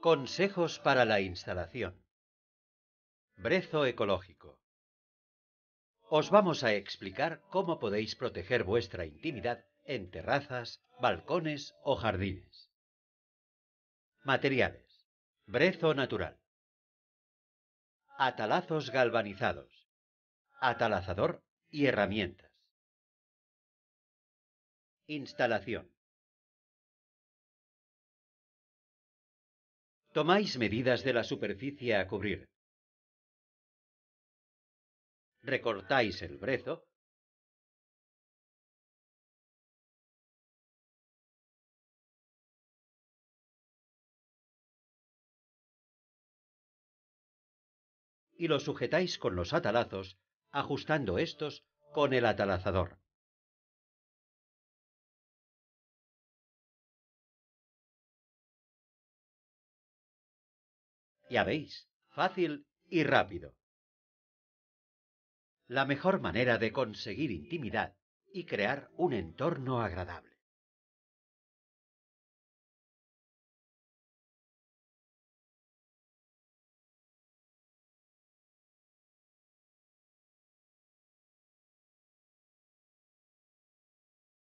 Consejos para la instalación. Brezo ecológico. Os vamos a explicar cómo podéis proteger vuestra intimidad en terrazas, balcones o jardines. Materiales. Brezo natural. Atalazos galvanizados. Atalazador y herramientas. Instalación. Tomáis medidas de la superficie a cubrir. Recortáis el brezo. Y lo sujetáis con los atalazos, ajustando estos con el atalazador. Ya veis, fácil y rápido. La mejor manera de conseguir intimidad y crear un entorno agradable.